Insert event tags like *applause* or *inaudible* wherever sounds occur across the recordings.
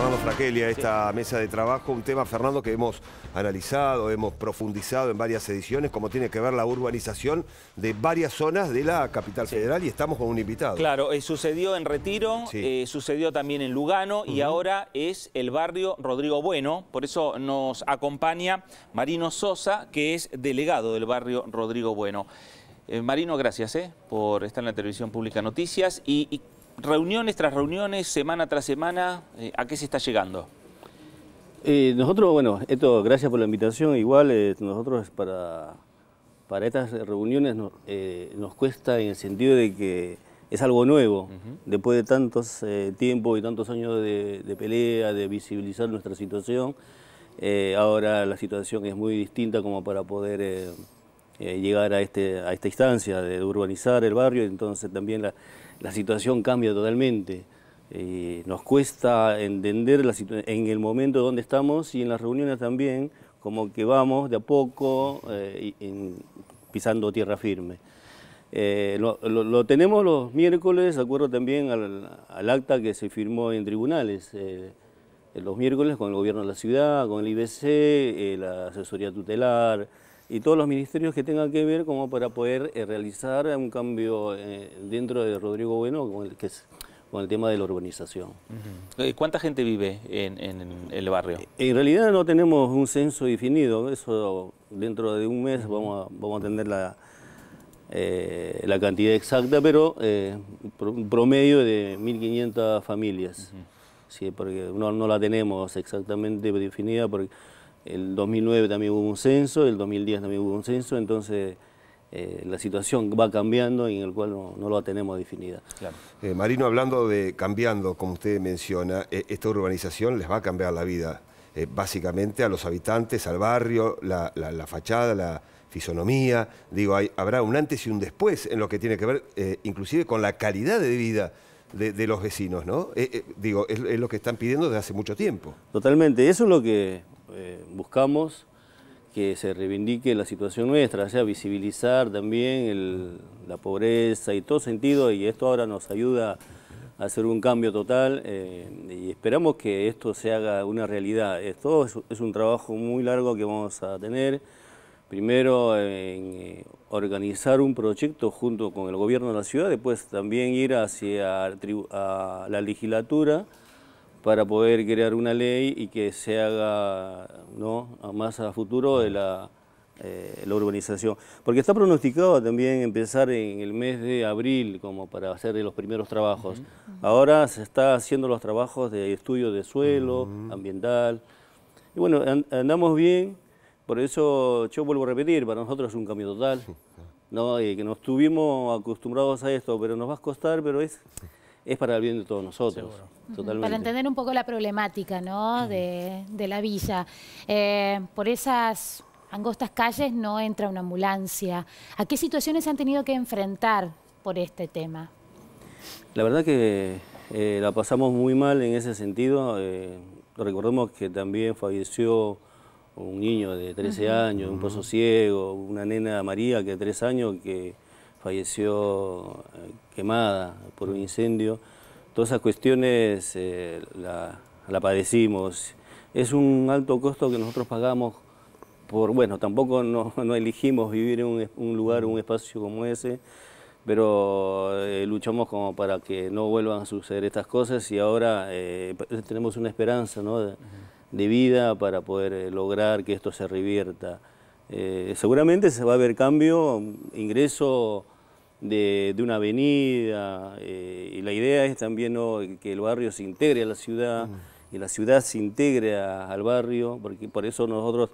Fernando Fragelia, esta mesa de trabajo. Un tema, Fernando, que hemos analizado, hemos profundizado en varias ediciones, como tiene que ver la urbanización de varias zonas de la capital federal y estamos con un invitado. Claro, eh, sucedió en Retiro, eh, sucedió también en Lugano y ahora es el barrio Rodrigo Bueno. Por eso nos acompaña Marino Sosa, que es delegado del barrio Rodrigo Bueno. Eh, Marino, gracias por estar en la televisión pública Noticias y reuniones tras reuniones, semana tras semana, eh, ¿a qué se está llegando? Eh, nosotros, bueno, esto, gracias por la invitación. Igual eh, nosotros para, para estas reuniones nos cuesta en el sentido de que es algo nuevo. Después de tantos tiempos y tantos años de, pelea, de visibilizar nuestra situación, ahora la situación es muy distinta como para poder... llegar a, este, a esta instancia de urbanizar el barrio, entonces también la, la situación cambia totalmente. Eh, nos cuesta entender la en el momento donde estamos y en las reuniones también, como que vamos de a poco eh, pisando tierra firme. Eh, lo, tenemos los miércoles, de acuerdo también al, al, acta que se firmó en tribunales, los miércoles con el gobierno de la ciudad, con el IBC, la asesoría tutelar, y todos los ministerios que tengan que ver como para poder eh, realizar un cambio eh, dentro de Rodrigo Bueno con el, que es, con el tema de la urbanización. Eh, ¿Cuánta gente vive en, el barrio? En realidad no tenemos un censo definido, eso dentro de un mes vamos, a, vamos a tener la, cantidad exacta, pero un promedio de 1.500 familias. Sí, porque no, no la tenemos exactamente definida porque el 2009 también hubo un censo, el 2010 también hubo un censo, entonces eh, la situación va cambiando y en el cual no, lo tenemos definida. Eh, Marino, hablando de cambiando, como usted menciona, eh, esta urbanización les va a cambiar la vida, básicamente a los habitantes, al barrio, la, fachada, la fisonomía, digo, habrá un antes y un después en lo que tiene que ver inclusive con la calidad de vida. De, los vecinos, ¿no? digo, es lo que están pidiendo desde hace mucho tiempo. Totalmente, eso es lo que eh, buscamos que se reivindique la situación nuestra, sea, visibilizar también la pobreza y todo sentido, y esto ahora nos ayuda a hacer un cambio total eh, y esperamos que esto se haga una realidad. Esto es, un trabajo muy largo que vamos a tener, primero en eh, organizar un proyecto junto con el gobierno de la ciudad, después también ir hacia la legislatura, para poder crear una ley y que se haga ¿no? más a futuro de la, eh, la urbanización. Porque está pronosticado también empezar en el mes de abril como para hacer los primeros trabajos. Ahora se está haciendo los trabajos de estudio de suelo, ambiental. Y bueno, andamos bien, por eso yo vuelvo a repetir, para nosotros es un cambio total. ¿no? Y eh, que nos estuvimos acostumbrados a esto, pero nos va a costar, pero es es para el bien de todos nosotros. Totalmente. Para entender un poco la problemática ¿no? de, la villa. Eh, por esas angostas calles no entra una ambulancia. ¿A qué situaciones se han tenido que enfrentar por este tema? La verdad que eh, la pasamos muy mal en ese sentido. Eh, recordemos que también falleció un niño de 13 años, un pozo ciego, una nena María que de 3 años que falleció eh, quemada por un incendio. Todas esas cuestiones eh, la, padecimos. Es un alto costo que nosotros pagamos por, bueno, tampoco no, *laughs* elegimos vivir en un, lugar, un espacio como ese, pero eh, luchamos como para que no vuelvan a suceder estas cosas y ahora tenemos una esperanza de, vida para poder lograr que esto se revierta. Eh, seguramente se va a ver cambio, ingreso de, una avenida, eh, y la idea es también que el barrio se integre a la ciudad, mm. y la ciudad se integre al barrio, porque por eso nosotros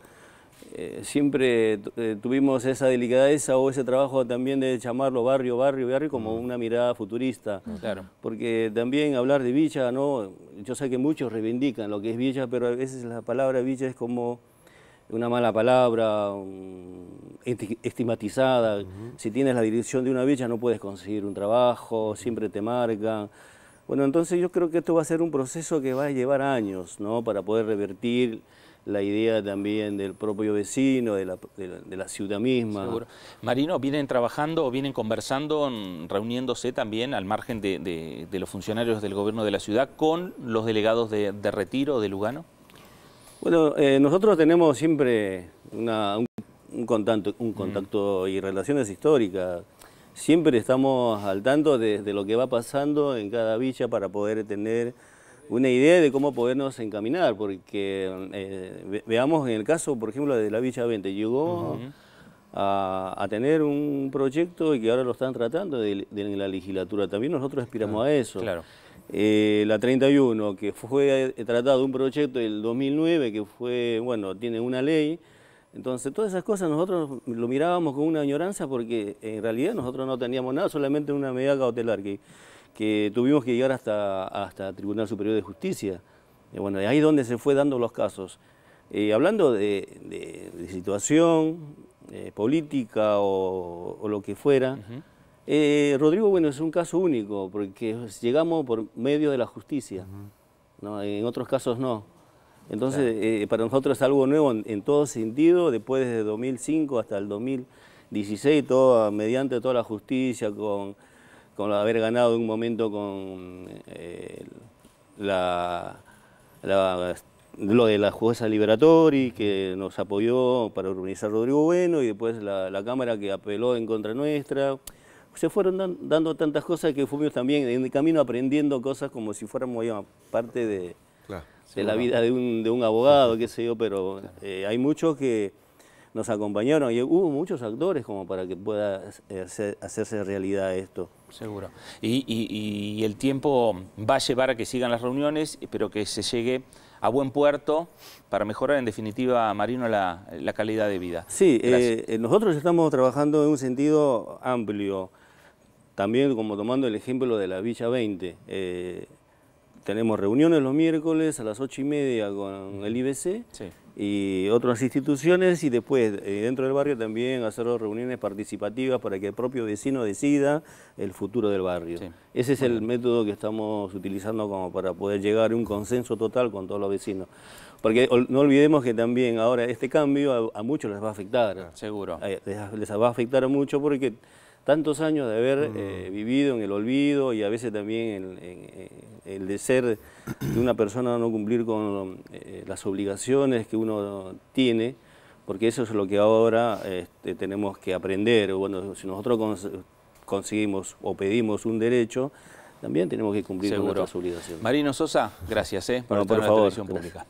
eh, siempre tuvimos esa delicadeza o ese trabajo también de llamarlo barrio, barrio, barrio, como mm. una mirada futurista. Mm. Claro. Porque también hablar de villa, ¿no? yo sé que muchos reivindican lo que es villa, pero a veces la palabra villa es como una mala palabra, estigmatizada. Si tienes la dirección de una villa no puedes conseguir un trabajo, siempre te marcan. Bueno, entonces yo creo que esto va a ser un proceso que va a llevar años, ¿no? Para poder revertir la idea también del propio vecino, de la, ciudad misma. Marino, ¿vienen trabajando o vienen conversando, mm, reuniéndose también al margen de, los funcionarios del gobierno de la ciudad con los delegados de Retiro, de Lugano? Bueno, eh, nosotros tenemos siempre una, un, contacto, un contacto y relaciones históricas. Siempre estamos al tanto de, lo que va pasando en cada villa para poder tener una idea de cómo podernos encaminar, porque eh, veamos en el caso, por ejemplo, de la Villa 20, llegó a, tener un proyecto y que ahora lo están tratando en la legislatura. También nosotros aspiramos a eso. Claro. Eh, la 31, que fue tratado un proyecto del 2009, que fue, bueno, tiene una ley. Entonces, todas esas cosas nosotros lo mirábamos con una añoranza porque en realidad nosotros no teníamos nada, solamente una medida cautelar que, tuvimos que llegar hasta, hasta Tribunal Superior de Justicia. Y bueno, ahí es donde se fue dando los casos. Eh, hablando de, situación eh, política o, lo que fuera, eh, Rodrigo, bueno, es un caso único, porque llegamos por medio de la justicia, en otros casos no. Entonces, eh, para nosotros es algo nuevo en, todo sentido, después de 2005 hasta el 2016, mediante toda la justicia, con, haber ganado en un momento con eh, la, lo de la jueza Liberatori, que nos apoyó para organizar Rodrigo Bueno, y después la Cámara que apeló en contra nuestra se fueron dando tantas cosas que fuimos también en el camino aprendiendo cosas como si fuéramos parte de, la vida de un, abogado, qué sé yo, pero eh, hay muchos que nos acompañaron y hubo muchos actores como para que pueda hacerse realidad esto. Seguro. Y, el tiempo va a llevar a que sigan las reuniones, pero que se llegue a buen puerto para mejorar en definitiva, Marino, la, calidad de vida. Sí, eh, eh, nosotros estamos trabajando en un sentido amplio. También como tomando el ejemplo de la Villa 20, eh, tenemos reuniones los miércoles a las ocho y media con el IBC y otras instituciones y después eh, dentro del barrio también hacer reuniones participativas para que el propio vecino decida el futuro del barrio. Ese es el método que estamos utilizando como para poder llegar a un consenso total con todos los vecinos. Porque no olvidemos que también ahora este cambio a, muchos les va a afectar. Seguro. Eh, les, les va a afectar mucho porque tantos años de haber mm. eh, vivido en el olvido y a veces también el, de ser de una persona no cumplir con eh, las obligaciones que uno tiene, porque eso es lo que ahora este, tenemos que aprender. Bueno, si nosotros conseguimos o pedimos un derecho, también tenemos que cumplir con nuestras obligaciones. Marino Sosa, gracias eh, por, la favor, televisión pública.